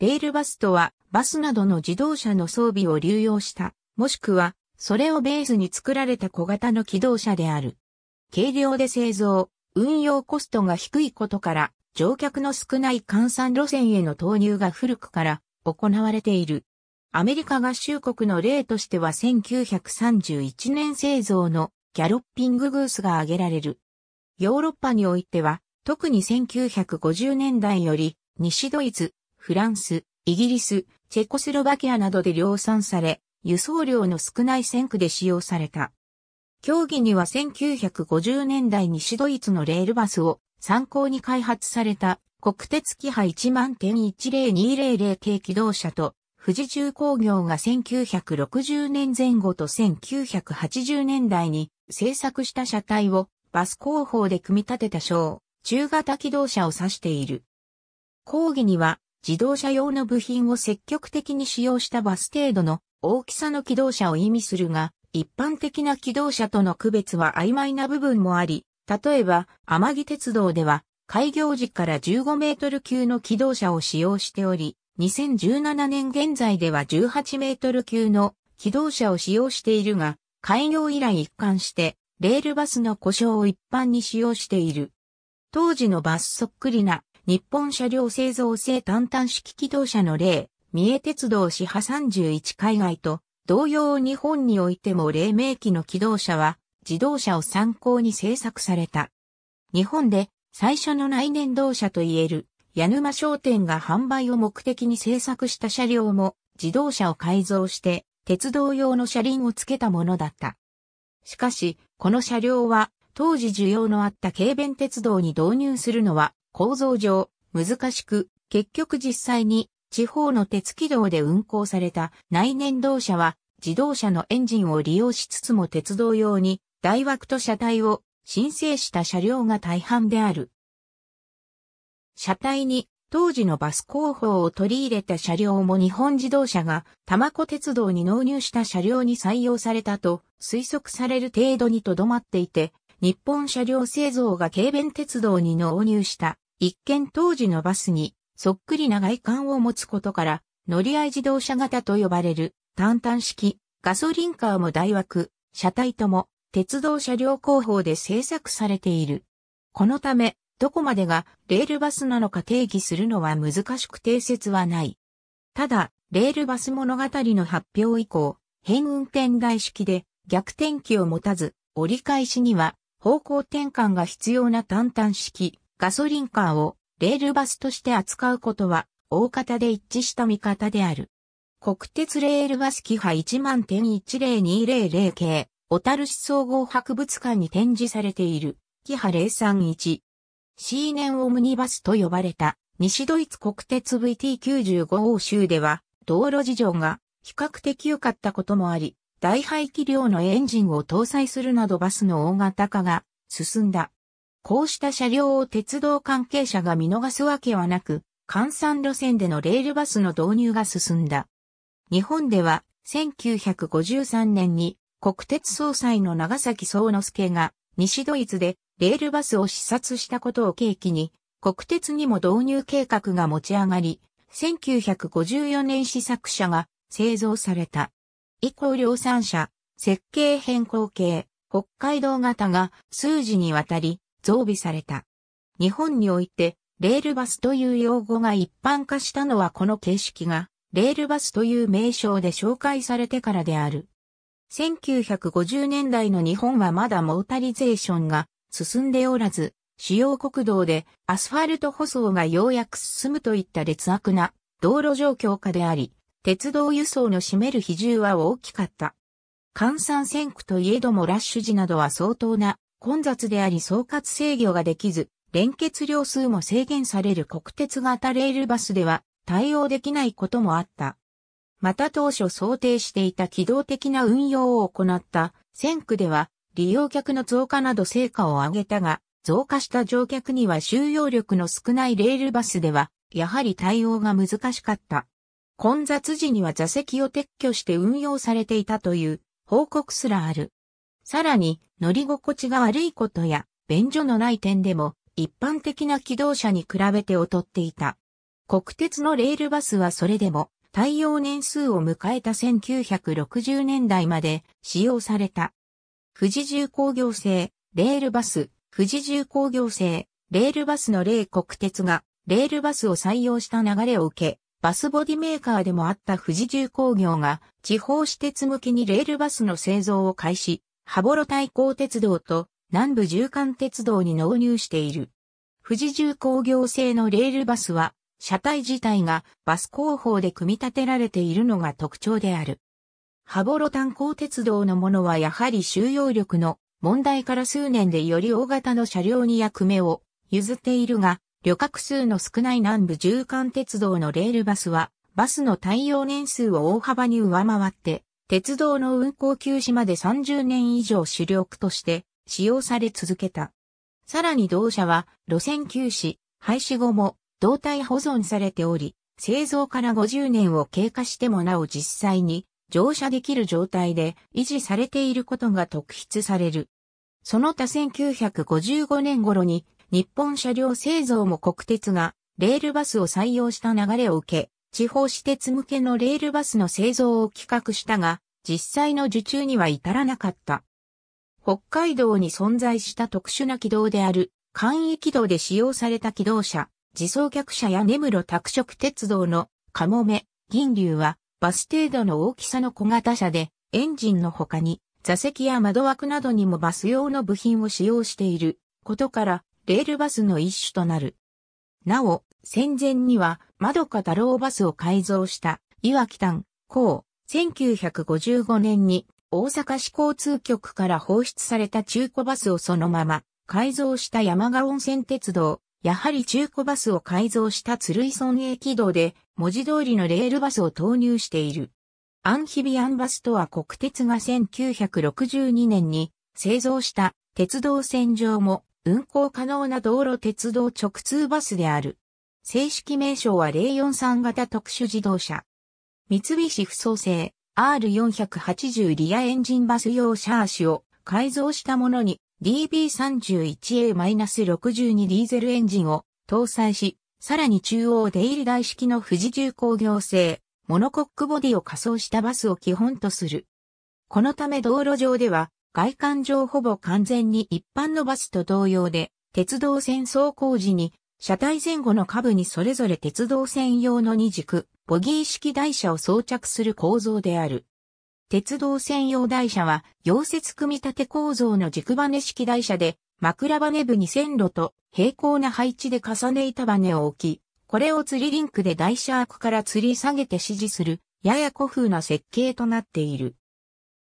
レールバスとは、バスなどの自動車の装備を流用した、もしくは、それをベースに作られた小型の機動車である。軽量で製造、運用コストが低いことから、乗客の少ない換算路線への投入が古くから行われている。アメリカ合衆国の例としては1931年製造のギャロッピンググースが挙げられる。ヨーロッパにおいては、特に1950年代より、西ドイツ、フランス、イギリス、チェコスロバキアなどで量産され、輸送量の少ない線区で使用された。競技には1950年代西ドイツのレールバスを参考に開発された国鉄機派1万点10200系機動車と富士重工業が1960年前後と1980年代に製作した車体をバス工法で組み立てた小、中型機動車を指している。講義には自動車用の部品を積極的に使用したバス程度の大きさの機動車を意味するが、一般的な機動車との区別は曖昧な部分もあり、例えば、天城鉄道では、開業時から15メートル級の機動車を使用しており、2017年現在では18メートル級の機動車を使用しているが、開業以来一貫して、レールバスの故障を一般に使用している。当時のバスそっくりな日本車両製造性単単式機動車の例、三重鉄道支派31海外と、同様日本においても黎明期の機動車は、自動車を参考に制作された。日本で最初の内燃動車といえる、矢沼商店が販売を目的に制作した車両も、自動車を改造して、鉄道用の車輪を付けたものだった。しかし、この車両は、当時需要のあった軽便鉄道に導入するのは構造上、難しく、結局実際に地方の鉄軌道で運行された内燃動車は自動車のエンジンを利用しつつも鉄道用に大枠と車体を申請した車両が大半である。車体に当時のバス工法を取り入れた車両も日本自動車が玉子鉄道に納入した車両に採用されたと推測される程度にとどまっていて、日本車両製造が軽便鉄道に納入した一見当時のバスにそっくりな外観を持つことから乗り合い自動車型と呼ばれる単単式ガソリンカーも大枠、車体とも鉄道車両工法で製作されている。このため、どこまでがレールバスなのか定義するのは難しく定説はない。ただ、レールバス物語の発表以降、変運転台式で逆転機を持たず、折り返しには方向転換が必要な単単式ガソリンカーをレールバスとして扱うことは大方で一致した見方である。国鉄レールバス機派1万点10200系、小樽市総合博物館に展示されている、キハ031。シーネンオムニバスと呼ばれた、西ドイツ国鉄 VT95 欧州では、道路事情が比較的良かったこともあり、大排気量のエンジンを搭載するなどバスの大型化が進んだ。こうした車両を鉄道関係者が見逃すわけはなく、換算路線でのレールバスの導入が進んだ。日本では1953年に国鉄総裁の長崎総之助が西ドイツでレールバスを視察したことを契機に国鉄にも導入計画が持ち上がり、1954年試作車が製造された。以降量産車、設計変更系、北海道型が数字にわたり増備された。日本において、レールバスという用語が一般化したのはこの形式が、レールバスという名称で紹介されてからである。1950年代の日本はまだモータリゼーションが進んでおらず、主要国道でアスファルト舗装がようやく進むといった劣悪な道路状況下であり、鉄道輸送の占める比重は大きかった。換算線区といえどもラッシュ時などは相当な混雑であり総括制御ができず、連結量数も制限される国鉄型レールバスでは対応できないこともあった。また当初想定していた機動的な運用を行った線区では利用客の増加など成果を上げたが、増加した乗客には収容力の少ないレールバスでは、やはり対応が難しかった。混雑時には座席を撤去して運用されていたという報告すらある。さらに乗り心地が悪いことや便所のない点でも一般的な機動車に比べて劣っていた。国鉄のレールバスはそれでも対応年数を迎えた1960年代まで使用された。富士重工業製、レールバス、富士重工業製、レールバスの例国鉄がレールバスを採用した流れを受け、バスボディメーカーでもあった富士重工業が地方私鉄向きにレールバスの製造を開始、羽幌対向鉄道と南部縦貫鉄道に納入している。富士重工業製のレールバスは、車体自体がバス工法で組み立てられているのが特徴である。羽幌炭鉱鉄道のものはやはり収容力の問題から数年でより大型の車両に役目を譲っているが、旅客数の少ない南部縦貫鉄道のレールバスは、バスの対応年数を大幅に上回って、鉄道の運行休止まで30年以上主力として使用され続けた。さらに同社は路線休止、廃止後も動体保存されており、製造から50年を経過してもなお実際に乗車できる状態で維持されていることが特筆される。その他1955年頃に日本車両製造も国鉄がレールバスを採用した流れを受け、地方私鉄向けのレールバスの製造を企画したが、実際の受注には至らなかった。北海道に存在した特殊な軌道である、簡易軌道で使用された軌道車、自走客車や根室拓殖鉄道のカモメ、銀龍は、バス程度の大きさの小型車で、エンジンの他に、座席や窓枠などにもバス用の部品を使用していることから、レールバスの一種となる。なお、戦前には、窓か太郎バスを改造した、岩木丹、高、1955年に、大阪市交通局から放出された中古バスをそのまま、改造した山賀温泉鉄道、やはり中古バスを改造した鶴井村営軌道で、文字通りのレールバスを投入している。アンヒビアンバスとは国鉄が1962年に製造した鉄道線上も運行可能な道路鉄道直通バスである。正式名称は043型特殊自動車。三菱不創製 R480 リアエンジンバス用シャーシを改造したものに DB31A-62 ディーゼルエンジンを搭載し、さらに中央出入り台式の富士重工業製モノコックボディを仮装したバスを基本とする。このため道路上では外観上ほぼ完全に一般のバスと同様で、鉄道線走行時に、車体前後の下部にそれぞれ鉄道専用の二軸、ボギー式台車を装着する構造である。鉄道専用台車は、溶接組み立て構造の軸バネ式台車で、枕バネ部に線路と平行な配置で重ね板バネを置き、これを釣りリンクで台車枠から吊り下げて指示する、やや古風な設計となっている。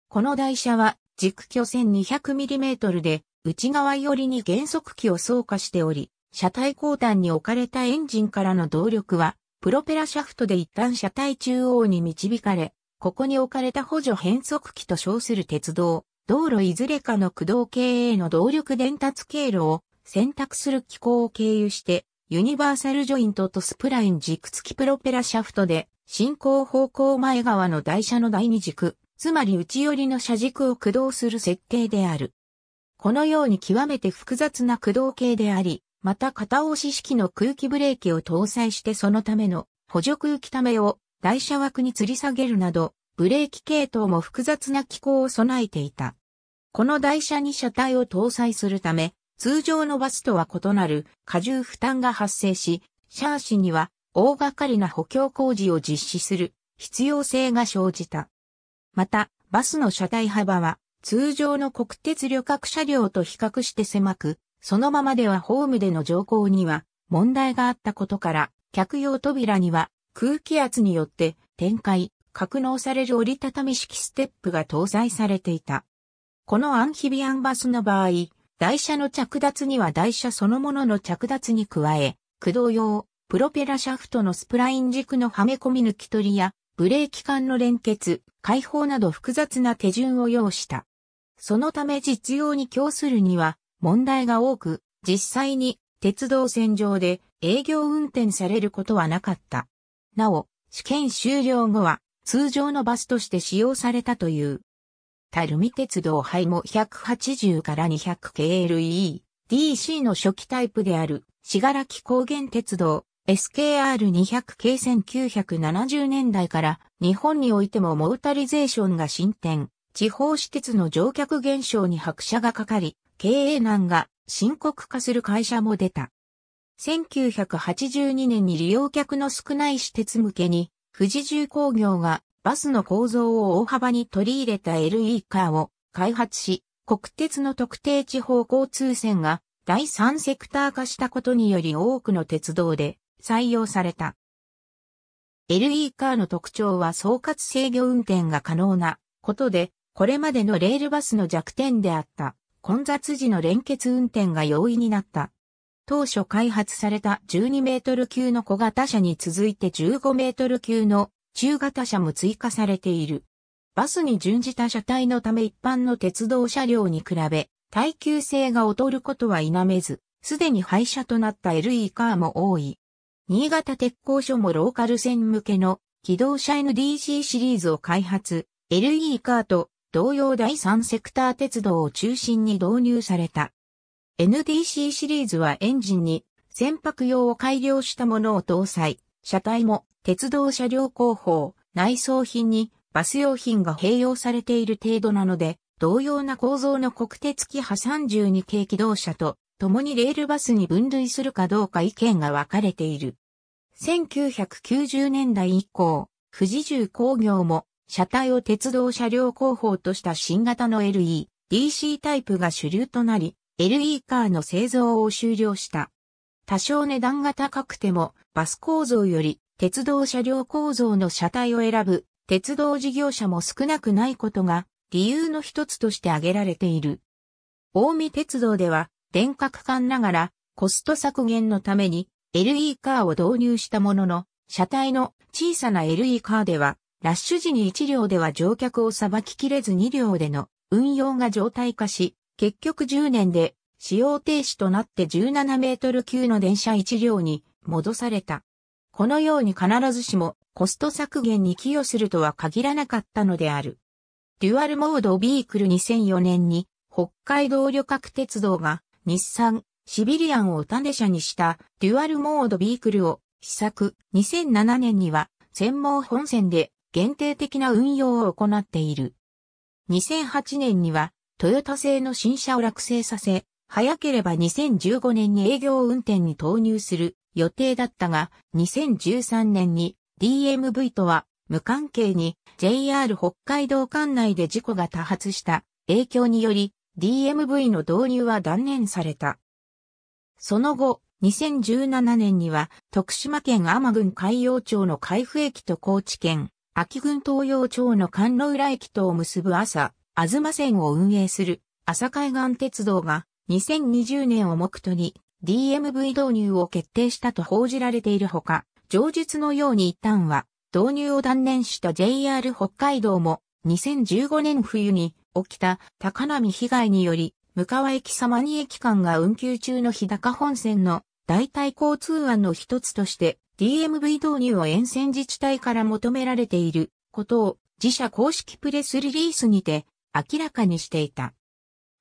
この台車は軸距 1200mm で内側寄りに減速機を装過しており、車体後端に置かれたエンジンからの動力は、プロペラシャフトで一旦車体中央に導かれ、ここに置かれた補助変速機と称する鉄道、道路いずれかの駆動系への動力伝達経路を選択する機構を経由して、ユニバーサルジョイントとスプライン軸付きプロペラシャフトで、進行方向前側の台車の第二軸、つまり内寄りの車軸を駆動する設計である。このように極めて複雑な駆動系であり、また片押し式の空気ブレーキを搭載してそのための補助空気ためを台車枠に吊り下げるなど、ブレーキ系統も複雑な機構を備えていた。この台車に車体を搭載するため、通常のバスとは異なる荷重負担が発生し、シャーシには大掛かりな補強工事を実施する必要性が生じた。また、バスの車体幅は通常の国鉄旅客車両と比較して狭く、そのままではホームでの乗降には問題があったことから、客用扉には空気圧によって展開、格納される折りたたみ式ステップが搭載されていた。このアンヒビアンバスの場合、台車の着脱には台車そのものの着脱に加え、駆動用、プロペラシャフトのスプライン軸のはめ込み抜き取りや、ブレーキ管の連結、解放など複雑な手順を要した。そのため実用に供するには問題が多く、実際に鉄道線上で営業運転されることはなかった。なお、試験終了後は通常のバスとして使用されたという。タルミ鉄道杯も180から2 0 0 k l e DC の初期タイプである、しがらき高原鉄道、SKR200 系1970年代から日本においてもモータリゼーションが進展、地方私鉄の乗客減少に拍車がかかり、経営難が深刻化する会社も出た。1982年に利用客の少ない私鉄向けに、富士重工業がバスの構造を大幅に取り入れた LE カーを開発し、国鉄の特定地方交通線が第三セクター化したことにより多くの鉄道で採用された。LE カーの特徴は総括制御運転が可能なことで、これまでのレールバスの弱点であった混雑時の連結運転が容易になった。当初開発された12メートル級の小型車に続いて15メートル級の中型車も追加されている。バスに準じた車体のため一般の鉄道車両に比べ耐久性が劣ることは否めず、すでに廃車となった LE カーも多い。新潟鉄工所もローカル線向けの機動車 NDC シリーズを開発、LE カーと同様第三セクター鉄道を中心に導入された。NDC シリーズはエンジンに船舶用を改良したものを搭載、車体も鉄道車両工法、内装品にバス用品が併用されている程度なので、同様な構造の国鉄機ハ32系機動車と共にレールバスに分類するかどうか意見が分かれている。1990年代以降、富士重工業も車体を鉄道車両工法とした新型の LE、DC タイプが主流となり、LE カーの製造を終了した。多少値段が高くても、バス構造より鉄道車両構造の車体を選ぶ鉄道事業者も少なくないことが理由の一つとして挙げられている。大見鉄道では電格管ながらコスト削減のために LE カーを導入したものの、車体の小さな LE カーでは、ラッシュ時に1両では乗客をさばききれず2両での運用が常態化し、結局10年で使用停止となって17メートル級の電車1両に戻された。このように必ずしもコスト削減に寄与するとは限らなかったのである。デュアルモードビークル2004年に北海道旅客鉄道が日産、シビリアンを種車にしたデュアルモードビークルを試作、2007年には専門本線で限定的な運用を行っている。2008年にはトヨタ製の新車を落成させ、早ければ2015年に営業運転に投入する予定だったが、2013年に DMV とは無関係に JR 北海道管内で事故が多発した影響により DMV の導入は断念された。その後、2017年には徳島県天郡海洋町の海部駅と高知県秋郡東洋町の関野浦駅とを結ぶ朝、あずま線を運営する朝海岸鉄道が2020年を目途に DMV 導入を決定したと報じられているほか、上述のように一旦は導入を断念した JR 北海道も2015年冬に起きた高波被害により、向川駅様に駅間が運休中の日高本線の代替交通案の一つとして DMV 導入を沿線自治体から求められていることを自社公式プレスリリースにて明らかにしていた。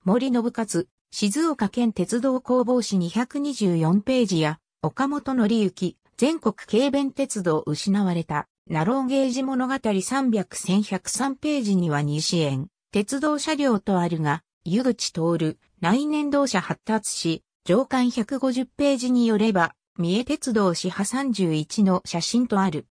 森信勝、静岡県鉄道工房市224ページや岡本則之、全国軽便鉄道失われたナローゲージ物語300-1103ページには西園、鉄道車両とあるが、湯口徹、内燃動車発達し、上巻150ページによれば、三重鉄道市派31の写真とある。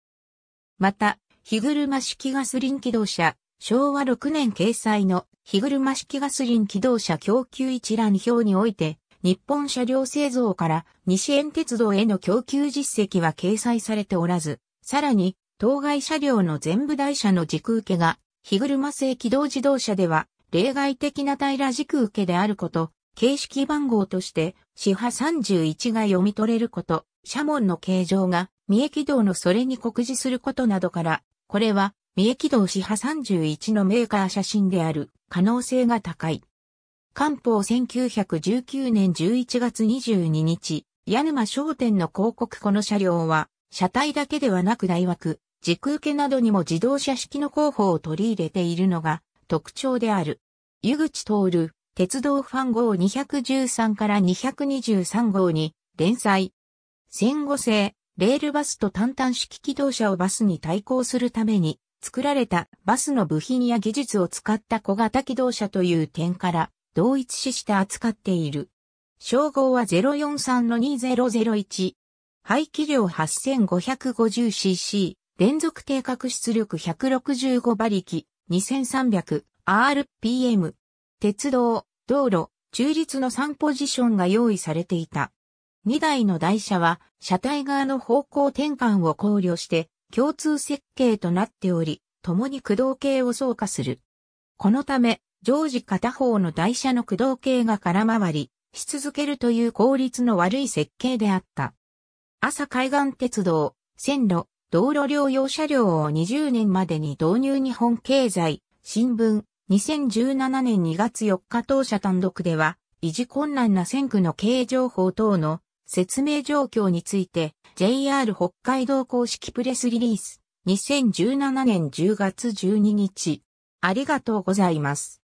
また、日車式ガスリン機動車、昭和6年掲載の日車式ガスリン機動車供給一覧表において、日本車両製造から西園鉄道への供給実績は掲載されておらず、さらに、当該車両の全部台車の軸受けが日車製機動自動車では、例外的な平ら軸受けであること、形式番号として、四波31が読み取れること、車門の形状が、三重軌道のそれに酷似することなどから、これは、三重軌道四波31のメーカー写真である可能性が高い。官報1919年11月22日、矢沼商店の広告この車両は、車体だけではなく大枠、軸受けなどにも自動車式の工法を取り入れているのが特徴である。湯口徹、鉄道ファン号213から223号に連載。戦後製、レールバスと単単式機動車をバスに対抗するために作られたバスの部品や技術を使った小型機動車という点から同一視して扱っている。称号は043-2001。排気量 8550cc、連続定格出力165馬力 2300rpm。鉄道、道路、中立の3ポジションが用意されていた。2台の台車は車体側の方向転換を考慮して共通設計となっており、共に駆動系を増加する。このため、常時片方の台車の駆動系が空回りし続けるという効率の悪い設計であった。朝海岸鉄道、線路、道路療養車両を20年までに導入日本経済、新聞、2017年2月4日当社単独では、維持困難な線区の経営情報等の説明状況について、JR 北海道公式プレスリリース、2017年10月12日、ありがとうございます。